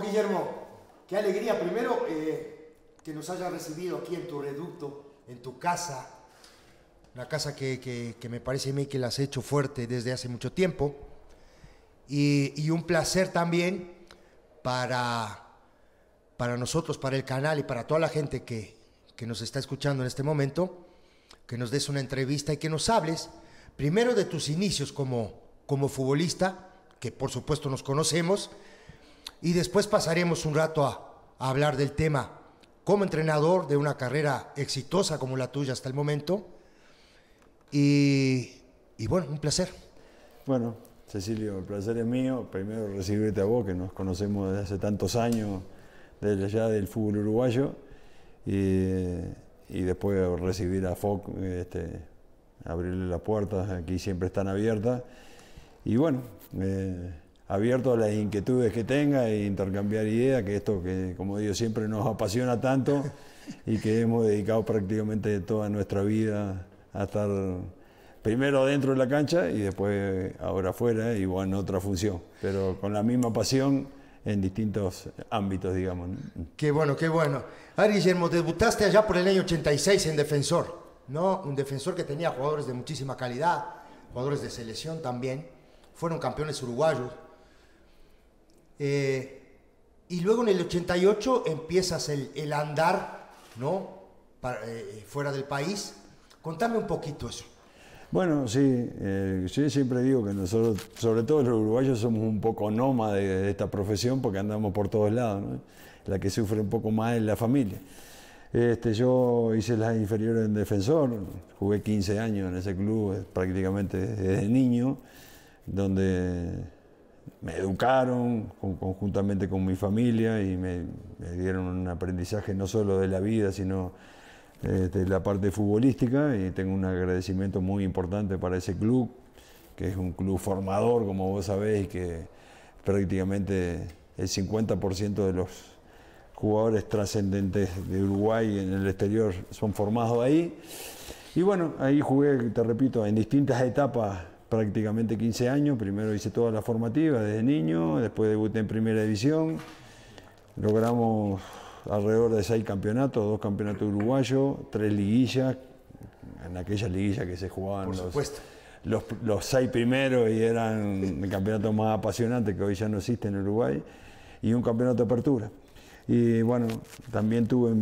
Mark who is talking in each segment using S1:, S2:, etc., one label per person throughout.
S1: Guillermo. Qué alegría. Primero, eh, que nos hayas recibido aquí en tu reducto, en tu casa. Una casa que, que, me parece a mí que la has hecho fuerte desde hace mucho tiempo. Y, y, un placer también para, para nosotros, para el canal y para toda la gente que, que nos está escuchando en este momento, que nos des una entrevista y que nos hables primero de tus inicios como, como futbolista, que por supuesto nos conocemos, y después pasaremos un rato a, hablar del tema como entrenador de una carrera exitosa como la tuya hasta el momento. Y, bueno, un placer. Bueno,
S2: Cecilio, el placer es mío. Primero recibirte a vos, que nos conocemos desde hace tantos años, desde allá del fútbol uruguayo. Y, después recibir a FOC, este, abrirle las puertas, aquí siempre están abiertas. Y bueno, eh, abierto a las inquietudes que tenga e intercambiar ideas, que esto que, como digo, siempre nos apasiona tanto y que hemos dedicado prácticamente toda nuestra vida a estar primero dentro de la cancha y después ahora afuera y bueno, en otra función, pero con la misma pasión en distintos ámbitos, digamos. Qué bueno, qué bueno. A Guillermo, debutaste allá por el año
S1: 86 en defensor, ¿no? Un defensor que tenía jugadores de muchísima calidad, jugadores de selección también, fueron campeones uruguayos, eh, y luego en el 88 empiezas el, andar, ¿no? Eh, fuera del país. Contame un poquito eso.
S2: Bueno, sí, eh, yo siempre digo que nosotros, sobre todo los uruguayos, somos un poco nómadas de, esta profesión porque andamos por todos lados. La que sufre un poco más es la familia. Este, yo hice las inferiores en defensor, jugué 15 años en ese club prácticamente desde niño, donde me educaron conjuntamente con mi familia y me, dieron un aprendizaje no solo de la vida, sino de este, la parte futbolística y tengo un agradecimiento muy importante para ese club, que es un club formador, como vos sabés, que prácticamente el 50% de los jugadores trascendentes de Uruguay en el exterior son formados ahí. Y bueno, ahí jugué, te repito, en distintas etapas prácticamente 15 años. Primero hice toda la formativa desde niño, después debuté en primera división. Logramos alrededor de seis campeonatos, dos campeonatos uruguayos, tres liguillas, en aquellas liguillas que se jugaban los, los, los, seis primeros y eran el campeonato más apasionante que hoy ya no existe en Uruguay, y un campeonato de apertura. Y bueno, también tuve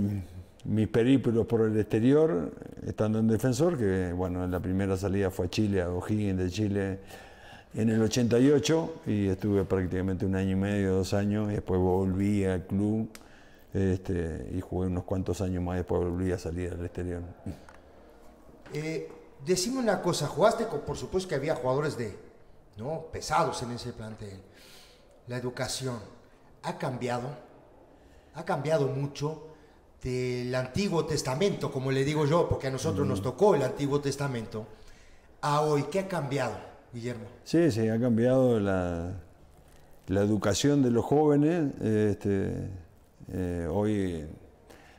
S2: mis periplo por el exterior, estando en defensor, que bueno, en la primera salida fue a Chile, a O'Higgins de Chile en el 88 y estuve prácticamente un año y medio, dos años, y después volví al club este, y jugué unos cuantos años más, después volví a salir al exterior.
S1: Eh, decime una cosa, jugaste, con, por supuesto que había jugadores de, ¿no? pesados en ese plantel. La educación ha cambiado, ha cambiado mucho del Antiguo Testamento, como le digo yo, porque a nosotros nos mm. tocó el Antiguo Testamento, a hoy, ¿qué ha cambiado, Guillermo?
S2: Sí, sí, ha cambiado la, educación de los jóvenes. Este, eh, hoy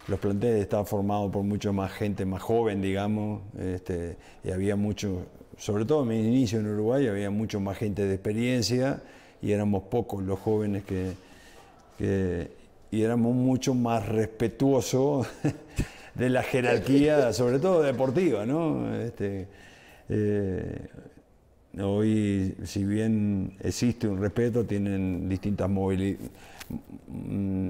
S2: los planteles están formados por mucho más gente más joven, digamos, este, y había mucho, sobre todo en mi inicio en Uruguay, había mucho más gente de experiencia y éramos pocos los jóvenes que y éramos mucho más respetuosos de la jerarquía, sobre todo deportiva, ¿no? Este, eh, hoy, si bien existe un respeto, tienen distintas movilidades mm,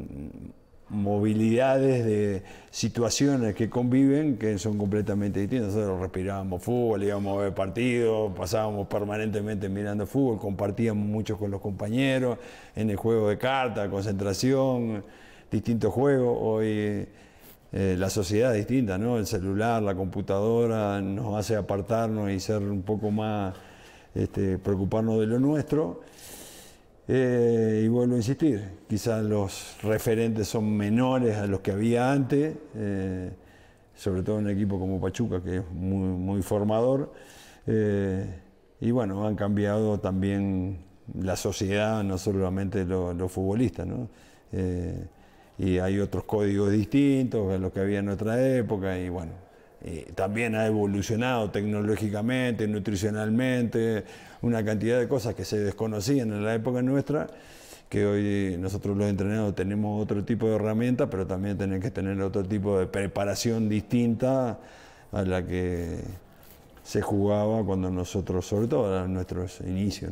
S2: movilidades de situaciones que conviven que son completamente distintas. Nosotros respirábamos fútbol, íbamos a ver partidos, pasábamos permanentemente mirando fútbol, compartíamos mucho con los compañeros en el juego de cartas, concentración, distintos juegos. Hoy eh, la sociedad es distinta, ¿no? El celular, la computadora nos hace apartarnos y ser un poco más, este, preocuparnos de lo nuestro. Eh, y vuelvo a insistir, quizás los referentes son menores a los que había antes, eh, sobre todo en un equipo como Pachuca, que es muy, formador. Eh, y bueno, han cambiado también la sociedad, no solamente los, futbolistas, ¿no? y hay otros códigos distintos a los que había en otra época, y bueno, eh, también ha evolucionado tecnológicamente, nutricionalmente, una cantidad de cosas que se desconocían en la época nuestra, que hoy nosotros los entrenados tenemos otro tipo de herramientas, pero también tenemos que tener otro tipo de preparación distinta a la que se jugaba cuando nosotros, sobre todo a nuestros inicios.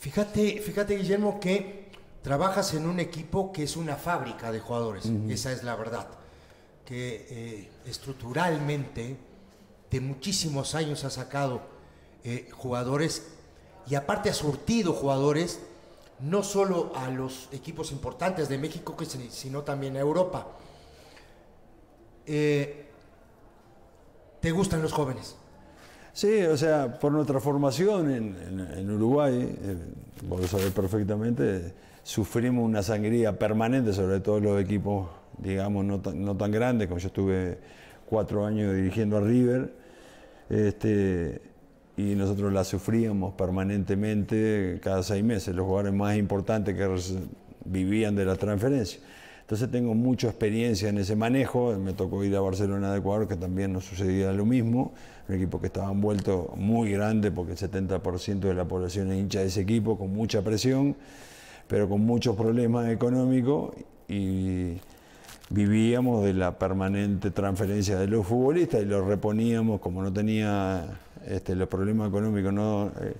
S1: Fíjate, fíjate, Guillermo, que trabajas en un equipo que es una fábrica de jugadores, esa es la verdad que eh, estructuralmente de muchísimos años ha sacado eh, jugadores y aparte ha surtido jugadores no solo a los equipos importantes de México, sino también a Europa. Eh, ¿Te gustan los jóvenes?
S2: Sí, o sea, por nuestra formación en, Uruguay, vos lo perfectamente sufrimos una sangría permanente, sobre todo los equipos, digamos, no tan, grandes, como yo estuve cuatro años dirigiendo a River, este, y nosotros la sufríamos permanentemente cada seis meses, los jugadores más importantes que vivían de la transferencia Entonces tengo mucha experiencia en ese manejo, me tocó ir a Barcelona de Ecuador, que también nos sucedía lo mismo, un equipo que estaba envuelto muy grande, porque el 70% de la población es hincha de ese equipo, con mucha presión pero con muchos problemas económicos y vivíamos de la permanente transferencia de los futbolistas y los reponíamos como no tenía este, los problemas económicos no eh,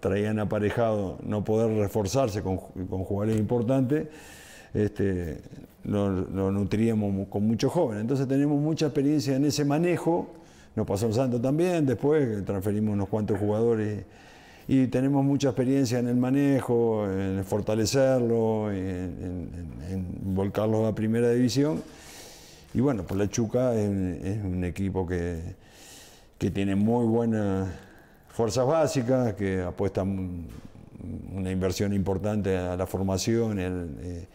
S2: traían aparejado no poder reforzarse con, jugadores importantes este, lo, lo, nutríamos con muchos jóvenes entonces tenemos mucha experiencia en ese manejo nos pasó el Santo también después transferimos unos cuantos jugadores y tenemos mucha experiencia en el manejo, en fortalecerlo, en, volcarlo a primera división. Y bueno, pues la Chuca es, un equipo que, tiene muy buenas fuerzas básicas, que apuesta una inversión importante a la formación eh,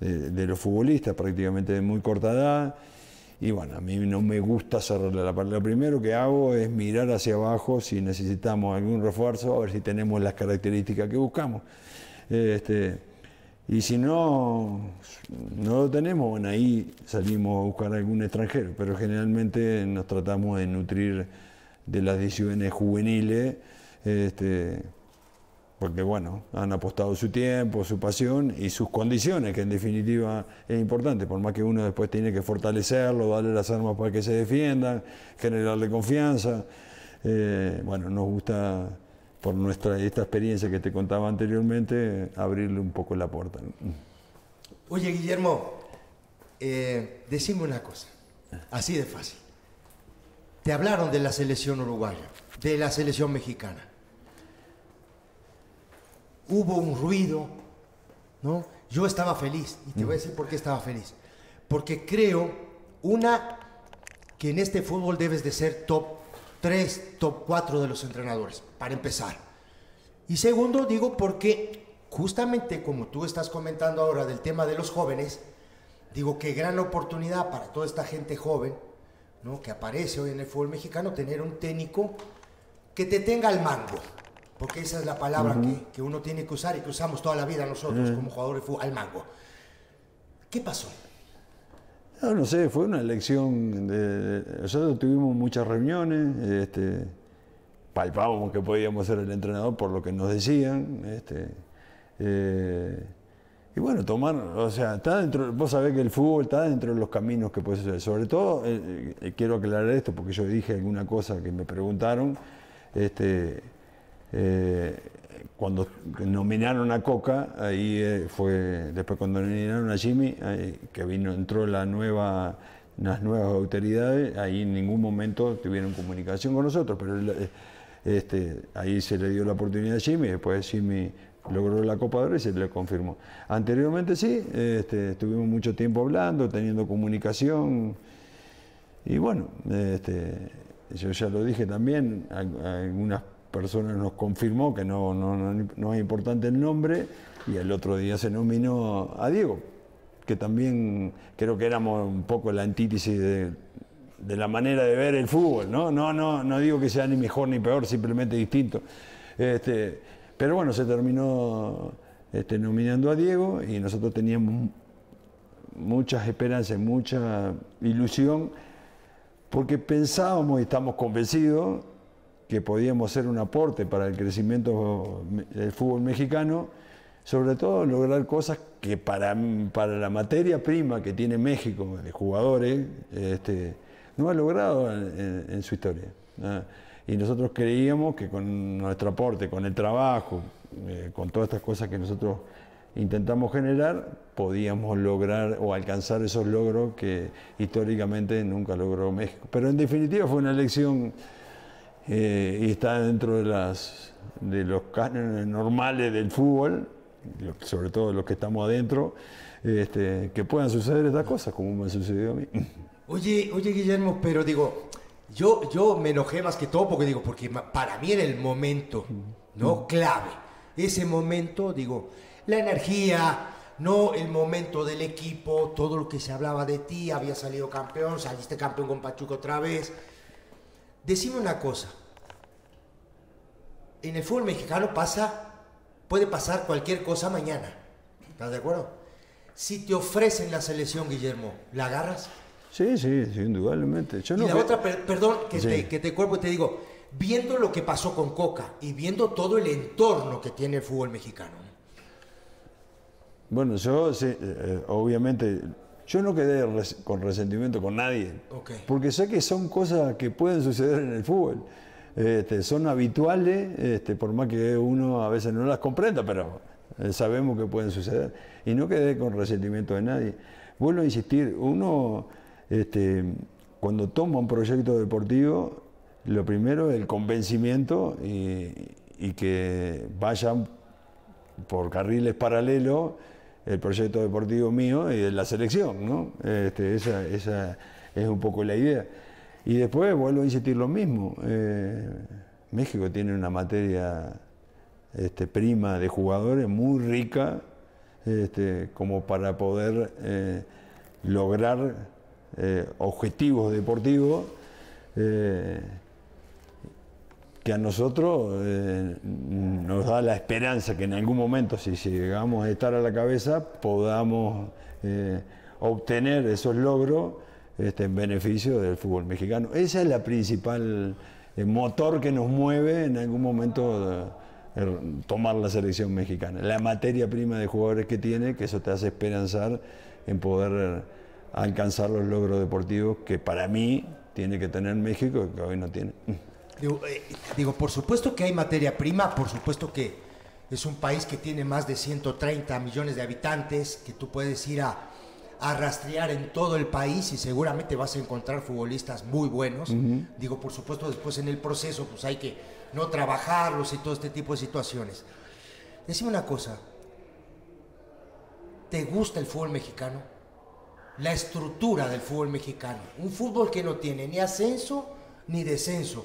S2: de, de, los futbolistas, prácticamente de muy corta edad. Y bueno, a mí no me gusta cerrarle la pared, Lo primero que hago es mirar hacia abajo si necesitamos algún refuerzo, a ver si tenemos las características que buscamos. Este, y si no, no lo tenemos, bueno, ahí salimos a buscar algún extranjero, pero generalmente nos tratamos de nutrir de las divisiones juveniles. Este, porque bueno, han apostado su tiempo, su pasión y sus condiciones, que en definitiva es importante, por más que uno después tiene que fortalecerlo, darle las armas para que se defienda, generarle confianza. Eh, bueno, nos gusta, por nuestra, esta experiencia que te contaba anteriormente, abrirle un poco la puerta.
S1: Oye, Guillermo, eh, decime una cosa, así de fácil. Te hablaron de la selección uruguaya, de la selección mexicana hubo un ruido, ¿no? Yo estaba feliz, y te voy a mm. decir por qué estaba feliz. Porque creo, una, que en este fútbol debes de ser top 3, top 4 de los entrenadores, para empezar. Y segundo, digo porque justamente como tú estás comentando ahora del tema de los jóvenes, digo que gran oportunidad para toda esta gente joven, ¿no? que aparece hoy en el fútbol mexicano, tener un técnico que te tenga al mango, porque esa es la palabra que, uno tiene que usar y que usamos toda la vida nosotros como jugadores de fútbol, al mango. ¿Qué pasó?
S2: Ah, no, lo sé, fue una elección. De, nosotros tuvimos muchas reuniones, este, palpábamos que podíamos ser el entrenador por lo que nos decían. Este, eh, y bueno, tomar, o sea, está dentro, vos sabés que el fútbol está dentro de los caminos que puedes hacer. Sobre todo, eh, eh, quiero aclarar esto porque yo dije alguna cosa que me preguntaron. Este, eh, cuando nominaron a Coca, ahí eh, fue, después cuando nominaron a Jimmy, que vino, entró la nueva, las nuevas autoridades, ahí en ningún momento tuvieron comunicación con nosotros, pero eh, este, ahí se le dio la oportunidad a Jimmy, después Jimmy logró la Copa de Oro y se le confirmó. Anteriormente sí, este, estuvimos mucho tiempo hablando, teniendo comunicación, y bueno, este, yo ya lo dije también, algunas Personas nos confirmó que no, no, es importante el nombre y el otro día se nominó a Diego, que también creo que éramos un poco la antítesis de, la manera de ver el fútbol, ¿no? No, no, no digo que sea ni mejor ni peor, simplemente distinto. Este, pero bueno, se terminó este, nominando a Diego y nosotros teníamos muchas esperanzas, mucha ilusión, porque pensábamos y estamos convencidos que podíamos ser un aporte para el crecimiento del fútbol mexicano, sobre todo lograr cosas que para, para la materia prima que tiene México de jugadores, este, no ha logrado en, su historia. Y nosotros creíamos que con nuestro aporte, con el trabajo, eh, con todas estas cosas que nosotros intentamos generar, podíamos lograr o alcanzar esos logros que históricamente nunca logró México. Pero en definitiva fue una elección eh, y está dentro de, las, de los cánones normales del fútbol, sobre todo los que estamos adentro, este, que puedan suceder estas cosas, como me sucedió a mí.
S1: Oye, oye Guillermo, pero digo, yo, yo me enojé más que todo porque digo, porque para mí era el momento, ¿no? Clave. Ese momento, digo, la energía, no el momento del equipo, todo lo que se hablaba de ti, había salido campeón, saliste campeón con Pachuca otra vez Decime una cosa. En el fútbol mexicano pasa, puede pasar cualquier cosa mañana. ¿Estás de acuerdo? Si te ofrecen la selección, Guillermo, ¿la agarras?
S2: Sí, sí, indudablemente. y la otra,
S1: perdón, que, te, que te te digo, viendo lo que pasó con Coca y viendo todo el entorno que tiene el fútbol mexicano.
S2: Bueno, yo eh, obviamente yo no quedé con resentimiento con nadie, porque sé que son cosas que pueden suceder en el fútbol. Este, son habituales, este, por más que uno a veces no las comprenda, pero eh, sabemos que pueden suceder. Y no quedé con resentimiento de nadie. Vuelvo a insistir, uno este, cuando toma un proyecto deportivo, lo primero es el convencimiento y, y que vayan por carriles paralelos el proyecto deportivo mío y de la selección, ¿no? Este, esa, es un poco la idea. Y después vuelvo a insistir lo mismo. Eh, México tiene una materia este, prima de jugadores muy rica este, como para poder eh, lograr eh, objetivos deportivos que a nosotros eh, nos da la esperanza que en algún momento, si llegamos a estar a la cabeza, podamos eh, obtener esos logros este, en beneficio del fútbol mexicano. Esa es la principal eh, motor que nos mueve en algún momento tomar la selección mexicana. La materia prima de jugadores que tiene, que eso te hace esperanzar en poder alcanzar los logros deportivos que para mí tiene que tener México y que hoy no tiene.
S1: Eh, digo, por supuesto que hay materia prima, por supuesto que es un país que tiene más de 130 millones de habitantes, que tú puedes ir a, rastrear en todo el país y seguramente vas a encontrar futbolistas muy buenos. Digo, por supuesto, después en el proceso pues hay que no trabajarlos y todo este tipo de situaciones. Decime una cosa, ¿te gusta el fútbol mexicano? La estructura del fútbol mexicano. Un fútbol que no tiene ni ascenso ni descenso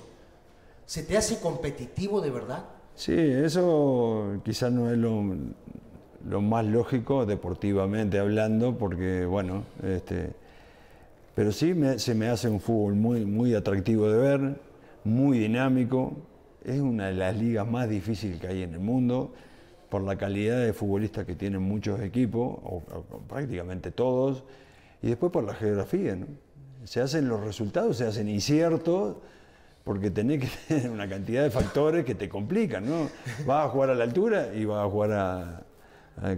S1: ¿Se te hace competitivo de verdad?
S2: Sí, eso quizás no es lo, más lógico deportivamente hablando, porque bueno, este, pero sí se me hace un fútbol muy, muy atractivo de ver, muy dinámico, es una de las ligas más difíciles que hay en el mundo por la calidad de futbolistas que tienen muchos equipos, o, prácticamente todos, y después por la geografía. Se hacen los resultados, se hacen inciertos porque tenés que tener una cantidad de factores que te complican, ¿no? Vas a jugar a la altura y vas a jugar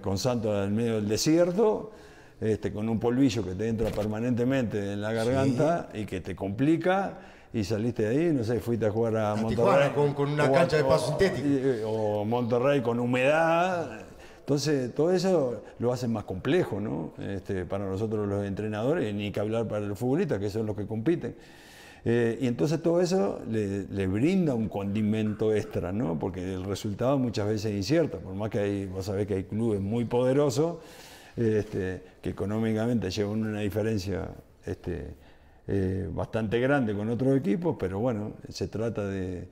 S2: con Santos en medio del desierto, este, con un polvillo que te entra permanentemente en la garganta y que te complica y saliste de ahí, no sé, fuiste a jugar a, Monterrey. Con, con, una cancha de paso sintético. O Monterrey con humedad. Entonces, todo eso lo hace más complejo, ¿no? Este, para nosotros los entrenadores, ni que hablar para los futbolistas, que son los que compiten. Eh, y entonces todo eso le, brinda un condimento extra, ¿no? Porque el resultado muchas veces es incierto, por más que hay, vos sabés que hay clubes muy poderosos este, que económicamente llevan una diferencia este, eh, bastante grande con otros equipos, pero bueno, se trata de,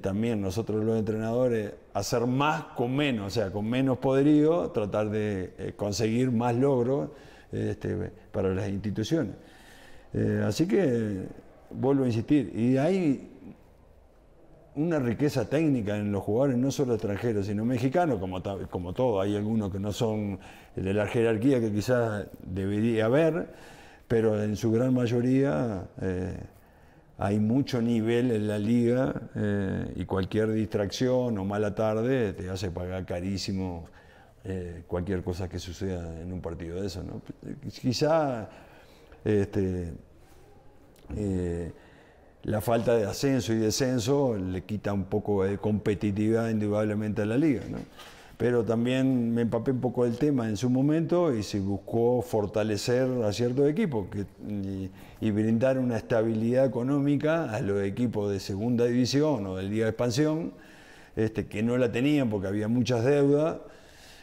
S2: también nosotros los entrenadores hacer más con menos, o sea, con menos poderío, tratar de eh, conseguir más logros este, para las instituciones. así que vuelvo a insistir, y hay una riqueza técnica en los jugadores, no solo extranjeros, sino mexicanos, como, como todo, hay algunos que no son de la jerarquía que quizás debería haber, pero en su gran mayoría eh, hay mucho nivel en la liga eh, y cualquier distracción o mala tarde te hace pagar carísimo eh, cualquier cosa que suceda en un partido de eso. ¿no? Quizá este, eh, la falta de ascenso y descenso le quita un poco de competitividad indudablemente a la liga. ¿no? Pero también me empapé un poco del tema en su momento y se buscó fortalecer a ciertos equipos y, brindar una estabilidad económica a los equipos de segunda división o del Liga de Expansión, este, que no la tenían porque había muchas deudas.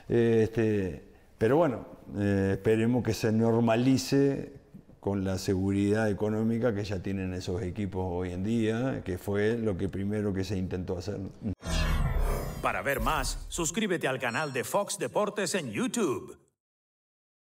S2: Este, pero bueno, eh, esperemos que se normalice con la seguridad económica que ya tienen esos equipos hoy en día, que fue lo que primero que se intentó hacer. Para ver más, suscríbete al canal de Fox Deportes en YouTube.